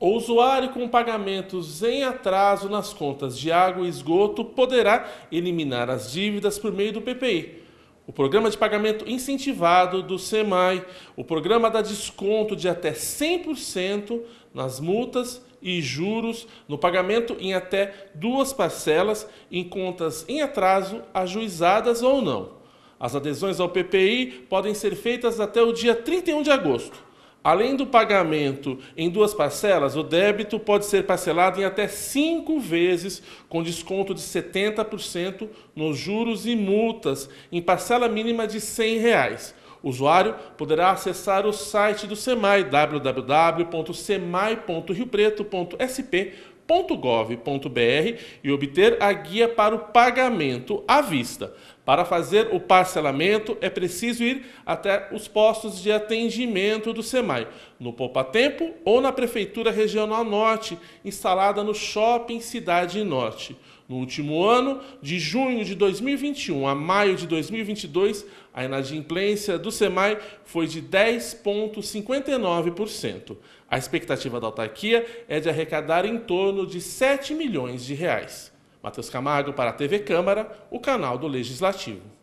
O usuário com pagamentos em atraso nas contas de água e esgoto poderá eliminar as dívidas por meio do PPI. O programa de pagamento incentivado do SEMAI, o programa dá desconto de até 100% nas multas e juros no pagamento em até duas parcelas em contas em atraso, ajuizadas ou não. As adesões ao PPI podem ser feitas até o dia 31 de agosto. Além do pagamento em duas parcelas, o débito pode ser parcelado em até cinco vezes, com desconto de 70% nos juros e multas, em parcela mínima de R$ 100. Reais. O usuário poderá acessar o site do SEMAI, www.semai.riopreto.sp.com www.gov.br e obter a guia para o pagamento à vista. Para fazer o parcelamento é preciso ir até os postos de atendimento do SEMAI, no Poupa Tempo ou na Prefeitura Regional Norte, instalada no Shopping Cidade Norte. No último ano, de junho de 2021 a maio de 2022, a inadimplência do SEMAI foi de 10,59%. A expectativa da autarquia é de arrecadar em torno torno de 7 milhões de reais. Matheus Camargo para a TV Câmara, o canal do Legislativo.